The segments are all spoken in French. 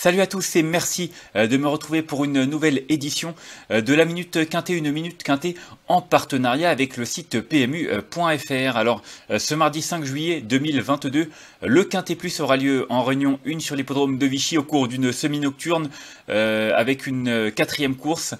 Salut à tous et merci euh, de me retrouver pour une nouvelle édition euh, de la Minute Quintée, une Minute Quintée en partenariat avec le site pmu.fr. Euh, Alors ce mardi 5 juillet 2022, le Quintée Plus aura lieu en réunion 1 sur l'hippodrome de Vichy au cours d'une semi-nocturne avec une quatrième course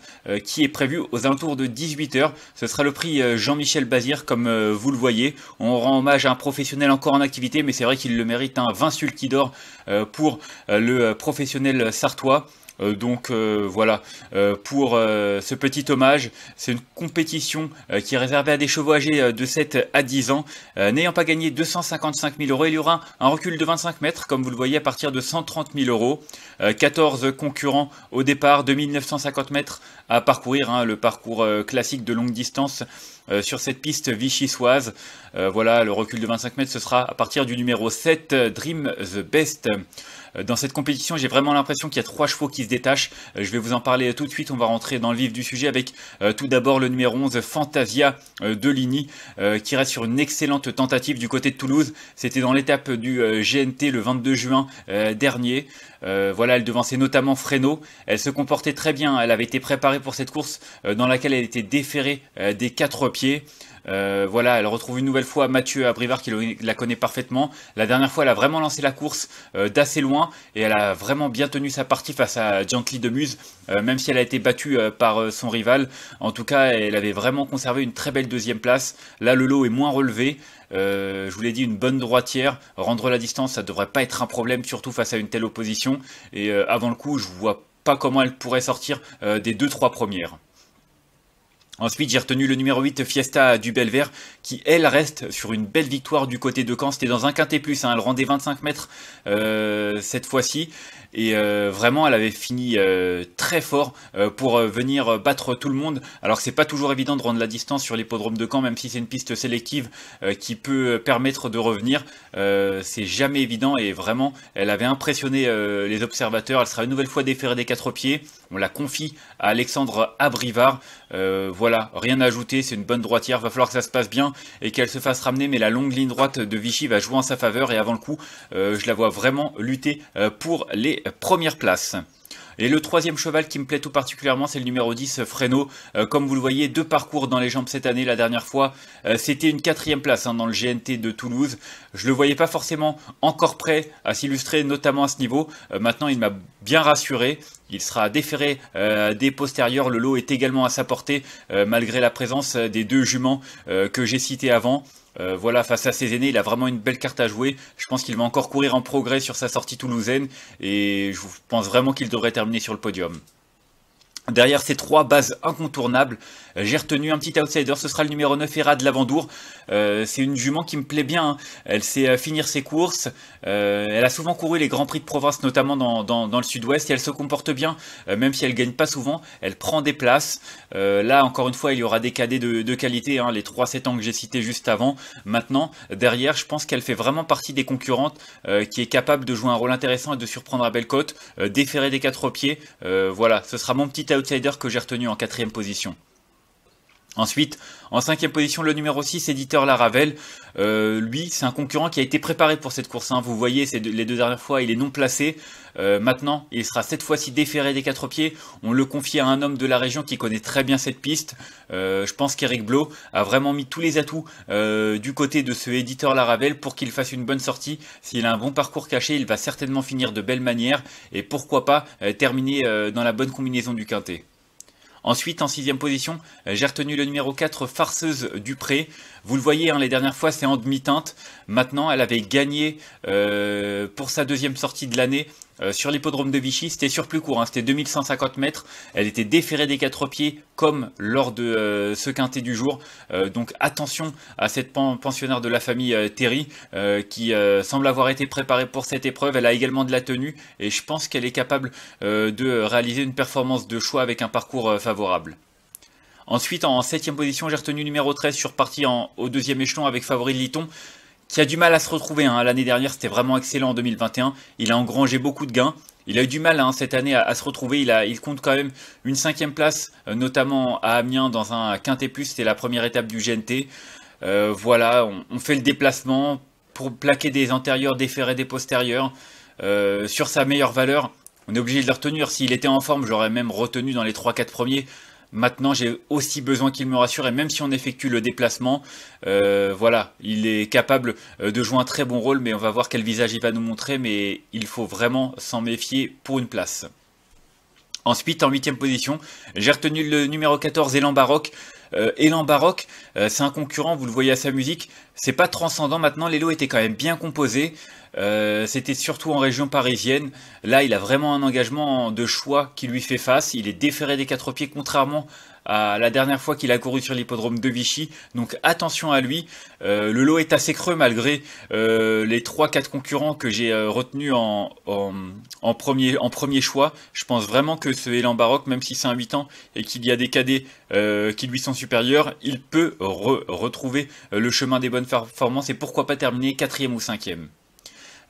qui est prévue aux alentours de 18h. Ce sera le prix Jean-Michel Bazir comme vous le voyez. On rend hommage à un professionnel encore en activité mais c'est vrai qu'il le mérite, un hein. vin qui dort d'or pour le professionnel sartois. Euh, donc euh, voilà, euh, pour ce petit hommage, c'est une compétition qui est réservée à des chevaux âgés de 7 à 10 ans. N'ayant pas gagné 255 000 euros, il y aura un recul de 25 mètres, comme vous le voyez, à partir de 130 000 euros. 14 concurrents au départ, 2950 mètres à parcourir, hein, le parcours classique de longue distance. sur cette piste vichysoise. voilà, le recul de 25 mètres, ce sera à partir du numéro 7, Dream the Best. Euh, dans cette compétition, j'ai vraiment l'impression qu'il y a trois chevaux qui se détachent. Euh, je vais vous en parler tout de suite. On va rentrer dans le vif du sujet avec euh, tout d'abord le numéro 11, Fantasia de Ligny, qui reste sur une excellente tentative du côté de Toulouse. C'était dans l'étape du GNT le 22 juin dernier. Euh, voilà, elle devançait notamment Fresno. Elle se comportait très bien. Elle avait été préparée pour cette course euh, dans laquelle elle était déférée euh, des quatre pieds. voilà, elle retrouve une nouvelle fois Mathieu Abrivard qui la connaît parfaitement. La dernière fois, elle a vraiment lancé la course d'assez loin et elle a vraiment bien tenu sa partie face à Gently de Muse, même si elle a été battue par son rival. En tout cas, elle avait vraiment conservé une très belle deuxième place. Là, le lot est moins relevé. je vous l'ai dit, une bonne droitière. Rendre la distance, ça devrait pas être un problème, surtout face à une telle opposition. Et euh, avant le coup, je vois pas comment elle pourrait sortir euh, des deux trois premières. Ensuite, j'ai retenu le numéro 8 Fiesta du Belvert, qui elle reste sur une belle victoire du côté de Caen. C'était dans un quintet plus, hein. elle rendait 25 mètres euh, cette fois-ci. Et euh, vraiment, elle avait fini euh, très fort pour venir battre tout le monde. Alors que c'est pas toujours évident de rendre la distance sur l'hippodrome de Caen, même si c'est une piste sélective qui peut permettre de revenir. c'est jamais évident et vraiment, elle avait impressionné les observateurs. Elle sera une nouvelle fois déférée des quatre pieds. On la confie à Alexandre Abrivard. Euh, voilà, rien à ajouter, c'est une bonne droitière. Va falloir que ça se passe bien et qu'elle se fasse ramener. Mais la longue ligne droite de Vichy va jouer en sa faveur. Et avant le coup, euh, je la vois vraiment lutter euh, pour les premières places. Et le troisième cheval qui me plaît tout particulièrement, c'est le numéro 10, Fresno. comme vous le voyez, deux parcours dans les jambes cette année. La dernière fois, c'était une quatrième place hein, dans le GNT de Toulouse. Je le voyais pas forcément encore prêt à s'illustrer, notamment à ce niveau. maintenant, il m'a bien rassuré. Il sera déféré euh, des postérieurs. Le lot est également à sa portée, euh, malgré la présence euh, des deux juments euh, que j'ai cités avant. voilà, face à ses aînés, il a vraiment une belle carte à jouer. Je pense qu'il va encore courir en progrès sur sa sortie toulousaine et je pense vraiment qu'il devrait terminer sur le podium. Derrière ces trois bases incontournables, euh, j'ai retenu un petit outsider, ce sera le numéro 9, Hera de Lavandour. Euh, c'est une jument qui me plaît bien, hein. elle sait euh, finir ses courses, elle a souvent couru les grands prix de province, notamment dans, le sud-ouest, et elle se comporte bien, même si elle gagne pas souvent, elle prend des places. là, encore une fois, il y aura des cadets de, qualité, hein, les 3-7 ans que j'ai cités juste avant. Maintenant, derrière, je pense qu'elle fait vraiment partie des concurrentes qui est capable de jouer un rôle intéressant et de surprendre à belle côte, déférer des quatre pieds. voilà, ce sera mon petit outsider outsider que j'ai retenu en quatrième position Ensuite, en cinquième position, le numéro 6, éditeur Laravel. Euh, lui, c'est un concurrent qui a été préparé pour cette course. Hein. Vous voyez, les deux dernières fois, il est non placé. Euh, maintenant, il sera cette fois-ci déféré des quatre pieds. On le confie à un homme de la région qui connaît très bien cette piste. Euh, je pense qu'Eric Blot a vraiment mis tous les atouts du côté de ce éditeur Laravel pour qu'il fasse une bonne sortie. S'il a un bon parcours caché, il va certainement finir de belle manière et pourquoi pas terminer dans la bonne combinaison du quintet. Ensuite, en sixième position, euh, j'ai retenu le numéro 4, Farceuse Dupré. Vous le voyez, hein, les dernières fois, c'est en demi-teinte. Maintenant, elle avait gagné euh, pour sa deuxième sortie de l'année euh, sur l'hippodrome de Vichy. C'était sur plus court, hein, c'était 2150 mètres. Elle était déférée des quatre pieds comme lors de euh, ce quintet du jour. Euh, donc attention à cette pensionnaire de la famille Terry qui semble avoir été préparée pour cette épreuve. Elle a également de la tenue et je pense qu'elle est capable de réaliser une performance de choix avec un parcours favorable. Ensuite, en septième position, j'ai retenu numéro 13 sur partie en, au deuxième échelon avec Favori Liton qui a du mal à se retrouver. Hein. L'année dernière, c'était vraiment excellent en 2021. Il a engrangé beaucoup de gains. Il a eu du mal hein, cette année à, se retrouver. Il, a, il compte quand même une cinquième place, euh, notamment à Amiens dans un quintet plus. C'était la première étape du GNT. Euh, voilà, on, fait le déplacement pour plaquer des antérieurs, des ferrets, des postérieurs euh, sur sa meilleure valeur. On est obligé de le retenir. S'il était en forme, j'aurais même retenu dans les 3-4 premiers. Maintenant, j'ai aussi besoin qu'il me rassure et même si on effectue le déplacement, euh, voilà, il est capable euh, de jouer un très bon rôle, mais on va voir quel visage il va nous montrer, mais il faut vraiment s'en méfier pour une place. Ensuite, en huitième position, j'ai retenu le numéro 14, Elan Baroque. Euh, élan Baroque, euh, c'est un concurrent, vous le voyez à sa musique, c'est pas transcendant. Maintenant, les était quand même bien composé euh, c'était surtout en région parisienne. Là, il a vraiment un engagement de choix qui lui fait face. Il est déféré des quatre pieds, contrairement à la dernière fois qu'il a couru sur l'hippodrome de Vichy. Donc attention à lui. Euh, le lot est assez creux malgré euh, les 3-4 concurrents que j'ai euh, retenus en, en, premier, en premier choix. Je pense vraiment que ce élan Baroque, même si c'est un 8 ans et qu'il y a des cadets qui lui sont supérieurs, il peut retrouver le chemin des bonnes performances et pourquoi pas terminer quatrième ou cinquième.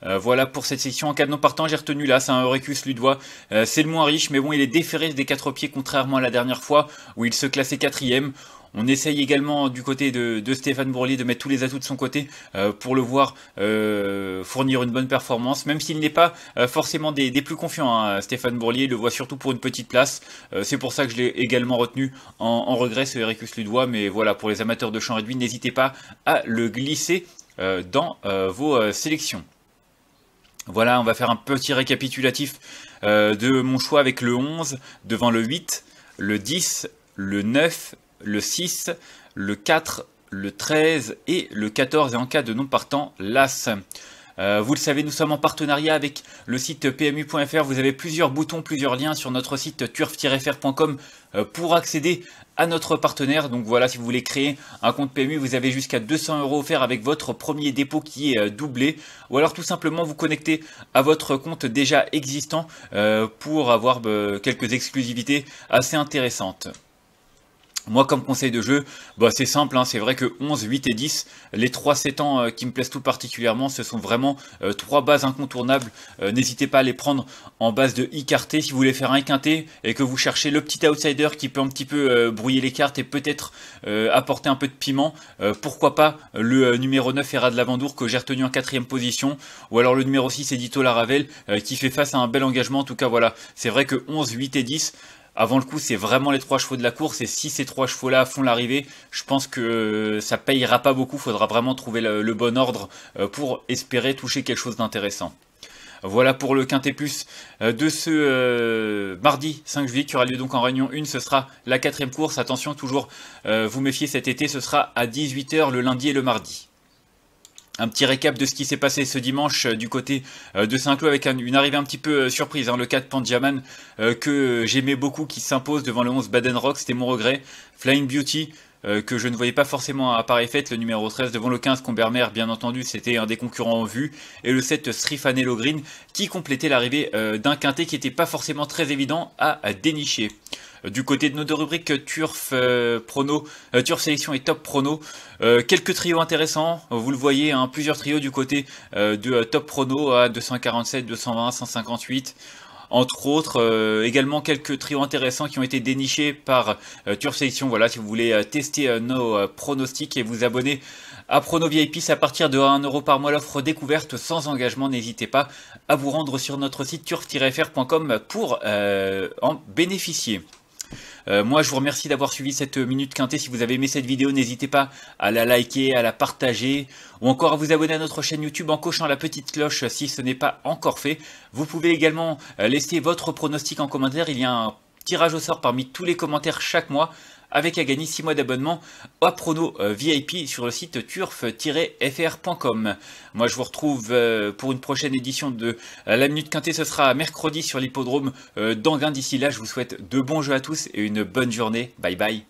Euh, voilà pour cette section. En non partant, j'ai retenu là, c'est un Eurekus Ludois. Euh, c'est le moins riche, mais bon, il est déféré des quatre pieds, contrairement à la dernière fois où il se classait quatrième. On essaye également du côté de, Stéphane Bourlier de mettre tous les atouts de son côté euh, pour le voir fournir une bonne performance, même s'il n'est pas forcément des, plus confiants. Hein, Stéphane Bourlier le voit surtout pour une petite place. C'est pour ça que je l'ai également retenu en, regret, ce Ericus Ludois. Mais voilà, pour les amateurs de champ réduit, n'hésitez pas à le glisser dans vos sélections. Voilà, on va faire un petit récapitulatif euh, de mon choix avec le 11 devant le 8, le 10, le 9, le 6, le 4, le 13 et le 14 et en cas de non partant l'As. Euh, vous le savez, nous sommes en partenariat avec le site pmu.fr. Vous avez plusieurs boutons, plusieurs liens sur notre site turf-fr.com euh, pour accéder à notre partenaire. Donc voilà, si vous voulez créer un compte PMU, vous avez jusqu'à 200 euros offerts avec votre premier dépôt qui est euh, doublé. Ou alors tout simplement vous connecter à votre compte déjà existant pour avoir bah, quelques exclusivités assez intéressantes. Moi, comme conseil de jeu, bah, c'est simple, hein, c'est vrai que 11, 8 et 10, les 3 7ans euh, qui me plaisent tout particulièrement, ce sont vraiment euh, trois bases incontournables. Euh, n'hésitez pas à les prendre en base de i si vous voulez faire un quintet et que vous cherchez le petit outsider qui peut un petit peu brouiller les cartes et peut-être apporter un peu de piment. pourquoi pas le numéro 9, Erad de Lavandour, que j'ai retenu en quatrième position, ou alors le numéro 6, Edito Laravel, qui fait face à un bel engagement. En tout cas, voilà, c'est vrai que 11, 8 et 10, avant le coup, c'est vraiment les trois chevaux de la course. Et si ces trois chevaux-là font l'arrivée, je pense que euh, ça payera pas beaucoup. Il Faudra vraiment trouver le, bon ordre euh, pour espérer toucher quelque chose d'intéressant. Voilà pour le Quintet Plus euh, de ce mardi 5 juillet qui aura lieu donc en Réunion 1. Ce sera la quatrième course. Attention, toujours vous méfiez cet été. Ce sera à 18h le lundi et le mardi. Un petit récap de ce qui s'est passé ce dimanche euh, du côté euh, de Saint-Cloud avec une arrivée un petit peu euh, surprise. Hein, le 4 Pandjaman que j'aimais beaucoup qui s'impose devant le 11 Baden Rock, c'était mon regret. Flying Beauty que je ne voyais pas forcément à Paris fête, le numéro 13 devant le 15 Combermer, bien entendu, c'était un des concurrents en vue. Et le 7 Strifanello Green qui complétait l'arrivée d'un quintet qui n'était pas forcément très évident à dénicher du côté de nos deux rubriques Turf euh, Prono, euh, Turf Sélection et Top Prono. Euh, quelques trios intéressants, vous le voyez, hein, plusieurs trios du côté de Top Prono à 247, 220, 158. Entre autres, également quelques trios intéressants qui ont été dénichés par Turf Sélection. Voilà, si vous voulez tester nos pronostics et vous abonner à Prono VIP, à partir de 1€ par mois l'offre découverte sans engagement. N'hésitez pas à vous rendre sur notre site turf-fr.com pour en bénéficier. Euh, moi, je vous remercie d'avoir suivi cette Minute Quintée. Si vous avez aimé cette vidéo, n'hésitez pas à la liker, à la partager ou encore à vous abonner à notre chaîne YouTube en cochant la petite cloche si ce n'est pas encore fait. Vous pouvez également euh, laisser votre pronostic en commentaire. Il y a un tirage au sort parmi tous les commentaires chaque mois avec à gagner 6 mois d'abonnement à Prono euh, VIP sur le site turf-fr.com. Moi je vous retrouve euh, pour une prochaine édition de euh, La Minute Quintée, ce sera mercredi sur l'hippodrome d'Anguin. D'ici là je vous souhaite de bons jeux à tous et une bonne journée. Bye bye.